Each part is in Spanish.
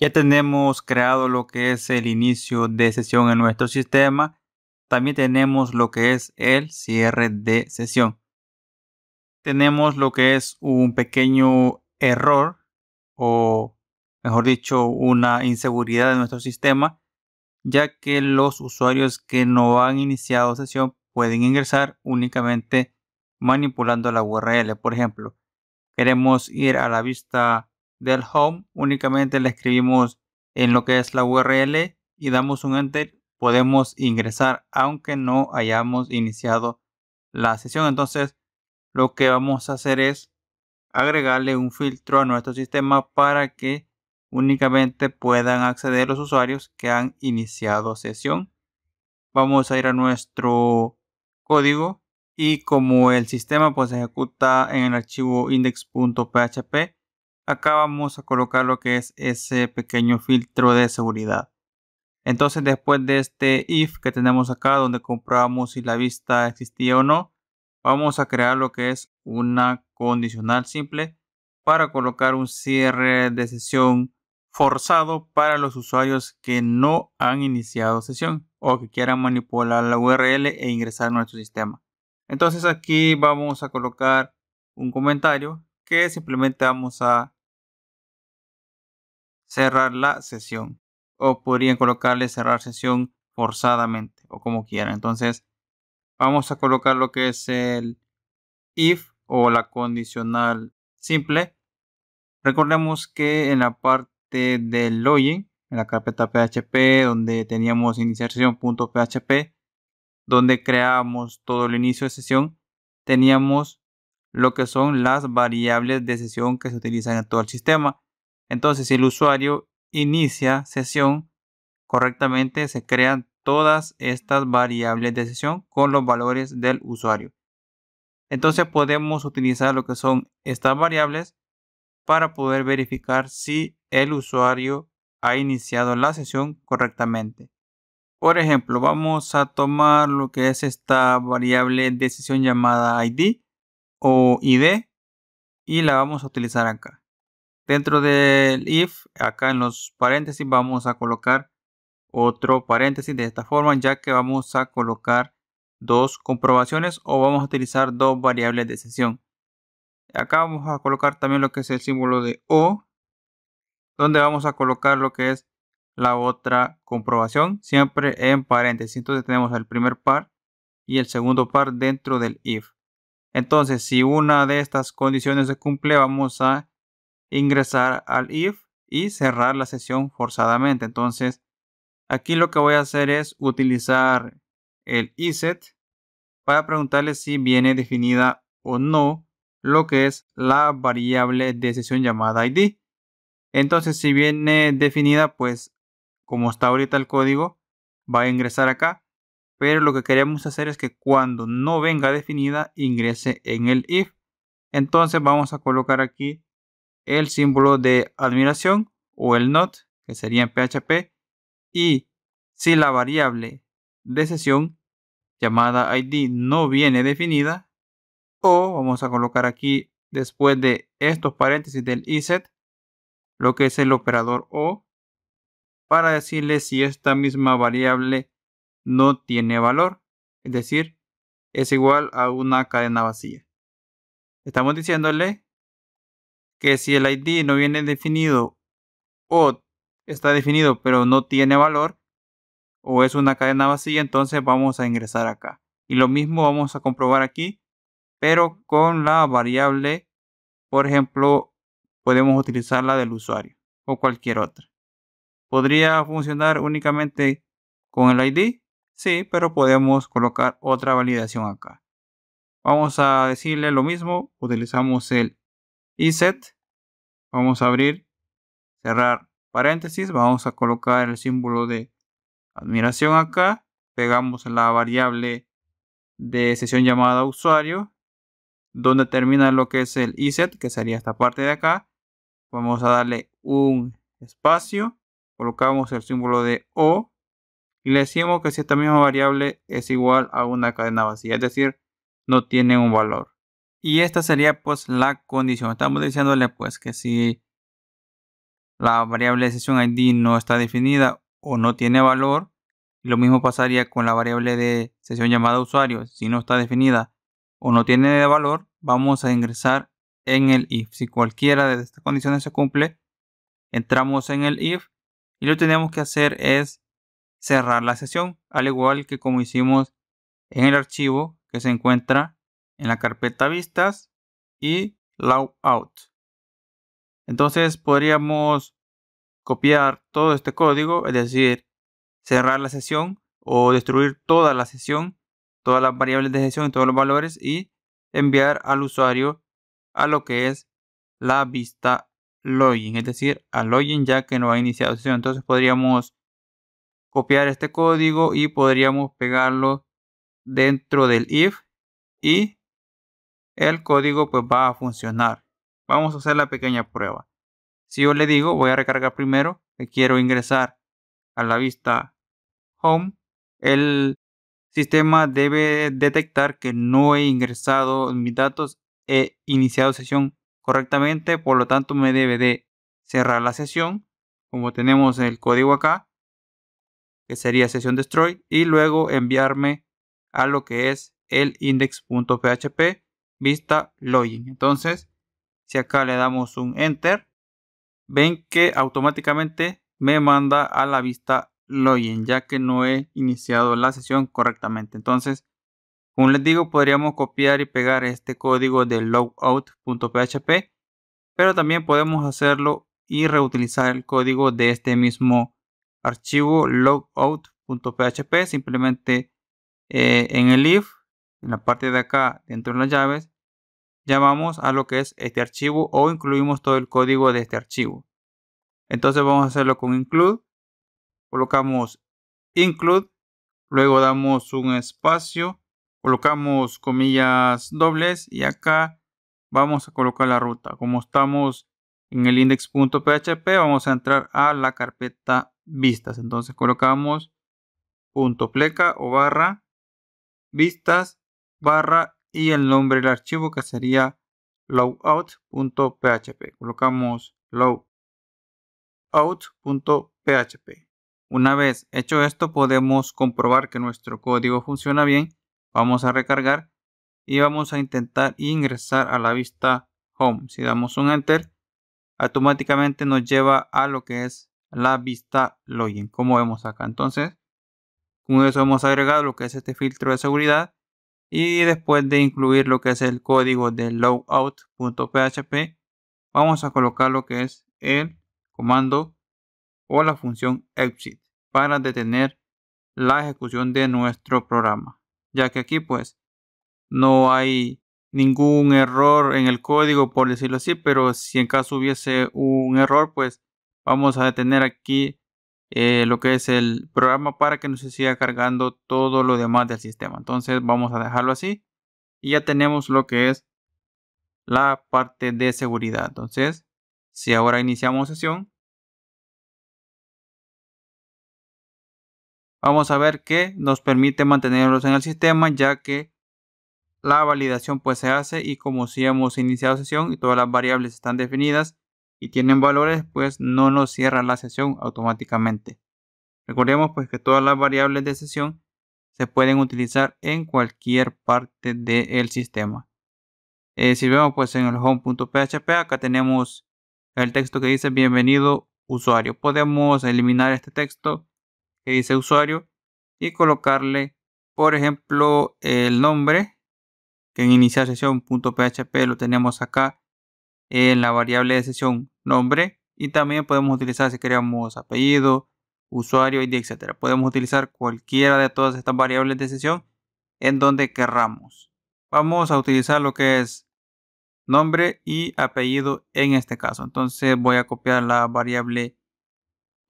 Ya tenemos creado lo que es el inicio de sesión en nuestro sistema. También tenemos lo que es el cierre de sesión. Tenemos lo que es un pequeño error o mejor dicho una inseguridad en nuestro sistema ya que los usuarios que no han iniciado sesión pueden ingresar únicamente manipulando la URL. Por ejemplo, queremos ir a la vista del home, únicamente le escribimos en lo que es la URL y damos un enter, podemos ingresar aunque no hayamos iniciado la sesión. Entonces, lo que vamos a hacer es agregarle un filtro a nuestro sistema para que únicamente puedan acceder los usuarios que han iniciado sesión. Vamos a ir a nuestro código y como el sistema pues ejecuta en el archivo index.php, acá vamos a colocar lo que es ese pequeño filtro de seguridad. Entonces después de este if que tenemos acá donde comprobamos si la vista existía o no, vamos a crear lo que es una condicional simple para colocar un cierre de sesión forzado para los usuarios que no han iniciado sesión o que quieran manipular la URL e ingresar a nuestro sistema. Entonces aquí vamos a colocar un comentario que simplemente vamos a cerrar la sesión. O podrían colocarle cerrar sesión forzadamente o como quieran. Entonces, vamos a colocar lo que es el if o la condicional simple. Recordemos que en la parte del login, en la carpeta PHP, donde teníamos php donde creamos todo el inicio de sesión, teníamos lo que son las variables de sesión que se utilizan en todo el sistema. Entonces, si el usuario inicia sesión correctamente, se crean todas estas variables de sesión con los valores del usuario. Entonces podemos utilizar lo que son estas variables para poder verificar si el usuario ha iniciado la sesión correctamente. Por ejemplo, vamos a tomar lo que es esta variable de sesión llamada ID o ID y la vamos a utilizar acá. Dentro del if, acá en los paréntesis vamos a colocar otro paréntesis de esta forma, ya que vamos a colocar dos comprobaciones o vamos a utilizar dos variables de sesión. Acá vamos a colocar también lo que es el símbolo de O, donde vamos a colocar lo que es la otra comprobación, siempre en paréntesis. Entonces tenemos el primer par y el segundo par dentro del if. Entonces, si una de estas condiciones se cumple, vamos a ingresar al if y cerrar la sesión forzadamente. Entonces, aquí lo que voy a hacer es utilizar el iset para preguntarle si viene definida o no lo que es la variable de sesión llamada id. Entonces, si viene definida, pues como está ahorita el código, va a ingresar acá. Pero lo que queremos hacer es que cuando no venga definida, ingrese en el if. Entonces vamos a colocar aquí el símbolo de admiración o el not, que sería en PHP, y si la variable de sesión llamada ID no viene definida, o vamos a colocar aquí después de estos paréntesis del iset, lo que es el operador o, para decirle si esta misma variable no tiene valor, es decir, es igual a una cadena vacía. Estamos diciéndole que si el ID no viene definido o está definido pero no tiene valor o es una cadena vacía, entonces vamos a ingresar acá. Y lo mismo vamos a comprobar aquí, pero con la variable, por ejemplo, podemos utilizar la del usuario o cualquier otra. ¿Podría funcionar únicamente con el ID? Sí, pero podemos colocar otra validación acá. Vamos a decirle lo mismo, utilizamos el y set. Vamos a abrir, cerrar paréntesis. Vamos a colocar el símbolo de admiración acá. Pegamos la variable de sesión llamada usuario, donde termina lo que es el set que sería esta parte de acá. Vamos a darle un espacio, colocamos el símbolo de O y le decimos que si esta misma variable es igual a una cadena vacía, es decir, no tiene un valor. Y esta sería pues la condición. Estamos diciéndole pues que si la variable de sesión ID no está definida o no tiene valor, lo mismo pasaría con la variable de sesión llamada usuario. Si no está definida o no tiene valor, vamos a ingresar en el if. Si cualquiera de estas condiciones se cumple, entramos en el if y lo que tenemos que hacer es cerrar la sesión, al igual que como hicimos en el archivo que se encuentra en la carpeta vistas y logout. Entonces podríamos copiar todo este código, es decir, cerrar la sesión o destruir toda la sesión, todas las variables de sesión y todos los valores y enviar al usuario a lo que es la vista login, es decir, al login ya que no ha iniciado sesión. Entonces podríamos copiar este código y podríamos pegarlo dentro del if y el código pues va a funcionar. Vamos a hacer la pequeña prueba. Si yo le digo, voy a recargar primero, que quiero ingresar a la vista Home, el sistema debe detectar que no he ingresado mis datos, he iniciado sesión correctamente, por lo tanto me debe de cerrar la sesión, como tenemos el código acá, que sería sesión destroy, y luego enviarme a lo que es el index.php vista login. Entonces, si acá le damos un enter, ven que automáticamente me manda a la vista login, ya que no he iniciado la sesión correctamente. Entonces, como les digo, podríamos copiar y pegar este código de logout.php, pero también podemos hacerlo y reutilizar el código de este mismo archivo logout.php, simplemente eh, en el if en la parte de acá dentro de las llaves, llamamos a lo que es este archivo o incluimos todo el código de este archivo. Entonces vamos a hacerlo con include, colocamos include, luego damos un espacio, colocamos comillas dobles y acá vamos a colocar la ruta. Como estamos en el index.php vamos a entrar a la carpeta vistas. Entonces colocamos punto pleca o barra vistas barra y el nombre del archivo que sería logout.php. Colocamos logout.php. Una vez hecho esto podemos comprobar que nuestro código funciona bien. Vamos a recargar y vamos a intentar ingresar a la vista home. Si damos un enter automáticamente nos lleva a lo que es la vista login como vemos acá. Entonces con eso hemos agregado lo que es este filtro de seguridad y después de incluir lo que es el código de logout.php vamos a colocar lo que es el comando o la función exit para detener la ejecución de nuestro programa ya que aquí pues no hay ningún error en el código por decirlo así pero si en caso hubiese un error pues vamos a detener aquí eh, lo que es el programa para que nos siga cargando todo lo demás del sistema. Entonces vamos a dejarlo así y ya tenemos lo que es la parte de seguridad. Entonces, si ahora iniciamos sesión, vamos a ver que nos permite mantenerlos en el sistema ya que la validación pues se hace y como si hemos iniciado sesión y todas las variables están definidas y tienen valores, pues no nos cierra la sesión automáticamente. Recordemos pues que todas las variables de sesión se pueden utilizar en cualquier parte del sistema. Eh, si vemos pues en el home.php acá tenemos el texto que dice bienvenido usuario. Podemos eliminar este texto que dice usuario y colocarle por ejemplo el nombre que en iniciar sesión.php lo tenemos acá en la variable de sesión nombre y también podemos utilizar si queremos apellido, usuario, ID, etc. Podemos utilizar cualquiera de todas estas variables de sesión en donde querramos. Vamos a utilizar lo que es nombre y apellido en este caso. Entonces voy a copiar la variable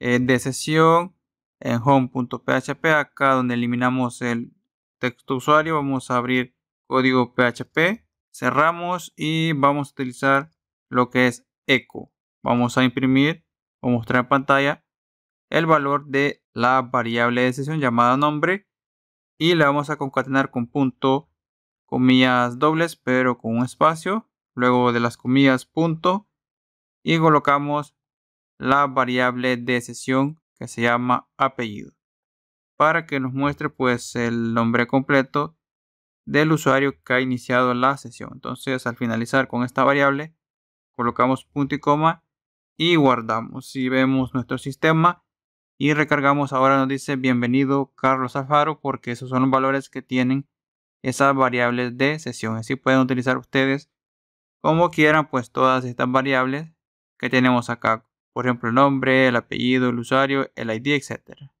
eh, de sesión en home.php. Acá donde eliminamos el texto usuario vamos a abrir código PHP. Cerramos y vamos a utilizar lo que es eco. Vamos a imprimir o mostrar en pantalla el valor de la variable de sesión llamada nombre y la vamos a concatenar con punto, comillas dobles, pero con un espacio, luego de las comillas punto y colocamos la variable de sesión que se llama apellido para que nos muestre pues el nombre completo del usuario que ha iniciado la sesión. Entonces al finalizar con esta variable colocamos punto y coma y guardamos. Si vemos nuestro sistema y recargamos, ahora nos dice bienvenido Carlos Alfaro porque esos son los valores que tienen esas variables de sesión. Así pueden utilizar ustedes como quieran pues todas estas variables que tenemos acá. Por ejemplo, el nombre, el apellido, el usuario, el ID, etcétera.